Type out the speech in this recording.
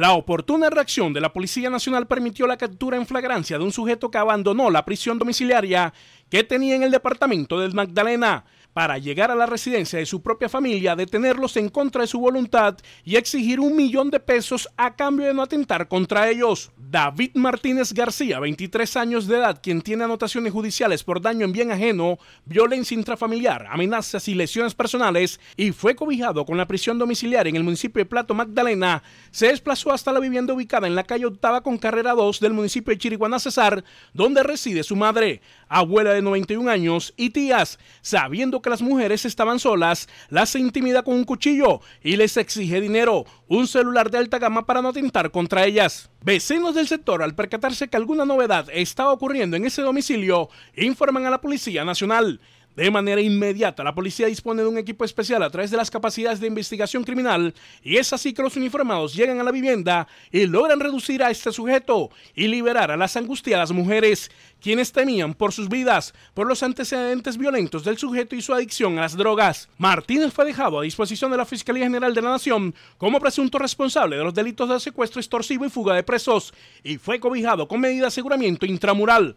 La oportuna reacción de la Policía Nacional permitió la captura en flagrancia de un sujeto que abandonó la prisión domiciliaria que tenía en el departamento del Magdalena para llegar a la residencia de su propia familia, detenerlos en contra de su voluntad y exigir un millón de pesos a cambio de no atentar contra ellos. David Martínez García, 23 años de edad, quien tiene anotaciones judiciales por daño en bien ajeno, violencia intrafamiliar, amenazas y lesiones personales y fue cobijado con la prisión domiciliaria en el municipio de Plato Magdalena, se desplazó hasta la vivienda ubicada en la calle Octava con carrera 2 del municipio de Chiriguaná Cesar, donde reside su madre, abuela de 91 años y tías, sabiendo que las mujeres estaban solas, las intimida con un cuchillo y les exige dinero, un celular de alta gama para no atentar contra ellas. Vecinos del sector, al percatarse que alguna novedad estaba ocurriendo en ese domicilio, informan a la Policía Nacional. De manera inmediata, la policía dispone de un equipo especial a través de las capacidades de investigación criminal y es así que los uniformados llegan a la vivienda y logran reducir a este sujeto y liberar a las angustiadas mujeres, quienes temían por sus vidas por los antecedentes violentos del sujeto y su adicción a las drogas. Martínez fue dejado a disposición de la Fiscalía General de la Nación como presunto responsable de los delitos de secuestro extorsivo y fuga de presos y fue cobijado con medida de aseguramiento intramural.